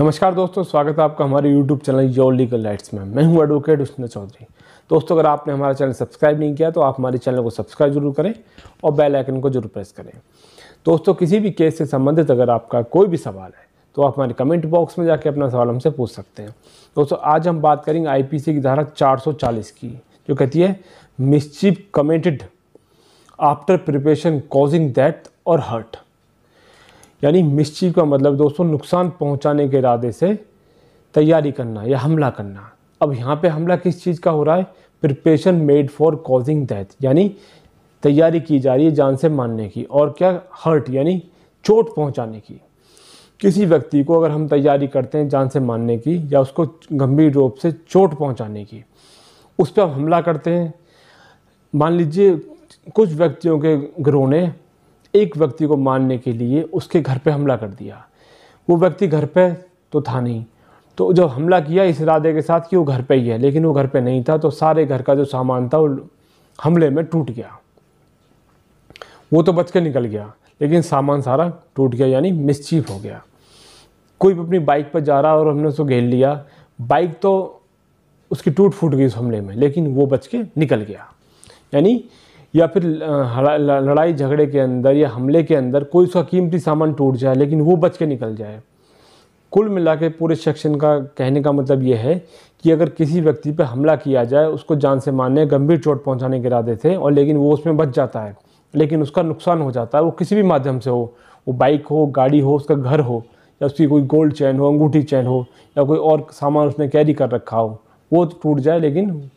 नमस्कार दोस्तों स्वागत है आपका हमारे YouTube channel your legal rights में मैं हूं एडवोकेट उष्ण चौधरी दोस्तों अगर आपने हमारा चैनल सब्सक्राइब नहीं किया तो आप हमारे चैनल को सब्सक्राइब जरूर करें और बेल आइकन को जरूर प्रेस करें दोस्तों किसी भी केस से संबंधित अगर आपका कोई भी सवाल है तो आप हमारे कमेंट बॉक्स में जाके अपना सवाल हमसे पूछ सकते हैं दोस्तों आज हम बात करेंगे आई की धारा चार की जो कहती है mischief committed after preparation causing death और हर्ट यानी मिसचीफ का मतलब दोस्तों नुकसान पहुंचाने के इरादे से तैयारी करना या हमला करना अब यहाँ पे हमला किस चीज़ का हो रहा है preparation made for causing death यानी तैयारी की जा रही है जान से मारने की और क्या हर्ट यानी चोट पहुँचाने की किसी व्यक्ति को अगर हम तैयारी करते हैं जान से मारने की या उसको गंभीर रूप से चोट पहुँचाने की उस पर हम हमला करते हैं मान लीजिए कुछ व्यक्तियों के ग्रोह ने एक व्यक्ति को मारने के लिए उसके घर पे हमला कर दिया वो व्यक्ति घर पे तो था नहीं तो जब हमला किया इस इरादे के साथ कि वो घर पे ही है लेकिन वो घर पे नहीं था तो सारे घर का जो सामान था वो हमले में टूट गया वो तो बच के निकल गया लेकिन सामान सारा टूट गया यानी मिसचीफ हो गया कोई भी अपनी बाइक पर जा रहा और हमने उसको घेर लिया बाइक तो उसकी टूट फूट गई उस हमले में लेकिन वो बच के निकल गया यानी या फिर लड़ाई झगड़े के अंदर या हमले के अंदर कोई उसका कीमती सामान टूट जाए लेकिन वो बच के निकल जाए कुल मिला के पूरे सेक्शन का कहने का मतलब ये है कि अगर किसी व्यक्ति पर हमला किया जाए उसको जान से मारने गंभीर चोट पहुंचाने के इरादे थे और लेकिन वो उसमें बच जाता है लेकिन उसका नुकसान हो जाता है वो किसी भी माध्यम से हो वो बाइक हो गाड़ी हो उसका घर हो या उसकी कोई गोल्ड चैन हो अंगूठी चैन हो या कोई और सामान उसने कैरी कर रखा हो वो तो टूट जाए लेकिन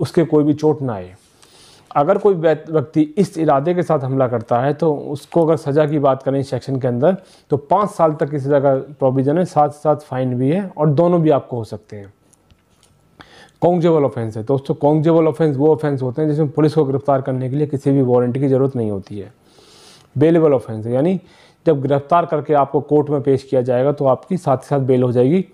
उसके कोई भी चोट ना आए अगर कोई व्यक्ति इस इरादे के साथ हमला करता है तो उसको अगर सज़ा की बात करें इस सेक्शन के अंदर तो पाँच साल तक की सज़ा का प्रोविज़न है साथ साथ फाइन भी है और दोनों भी आपको हो सकते हैं कॉन्गजेबल ऑफेंस है दोस्तों कॉन्गजेबल ऑफेंस वो ऑफेंस होते हैं जिसमें पुलिस को गिरफ्तार करने के लिए किसी भी वारंट की ज़रूरत नहीं होती है बेलेबल ऑफेंस है यानी जब गिरफ्तार करके आपको कोर्ट में पेश किया जाएगा तो आपकी साथ ही साथ बेल हो जाएगी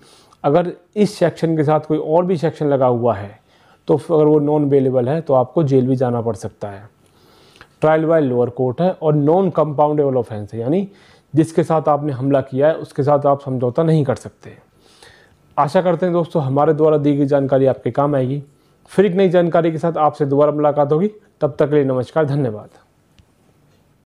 अगर इस सेक्शन के साथ कोई और भी सेक्शन लगा हुआ है तो अगर वो नॉन अवेलेबल है तो आपको जेल भी जाना पड़ सकता है ट्रायल बाय लोअर कोर्ट है और नॉन कंपाउंडेबल ऑफेंस है यानी जिसके साथ आपने हमला किया है उसके साथ आप समझौता नहीं कर सकते आशा करते हैं दोस्तों हमारे द्वारा दी गई जानकारी आपके काम आएगी फिर एक नई जानकारी के साथ आपसे दोबारा मुलाकात होगी तब तक के लिए नमस्कार धन्यवाद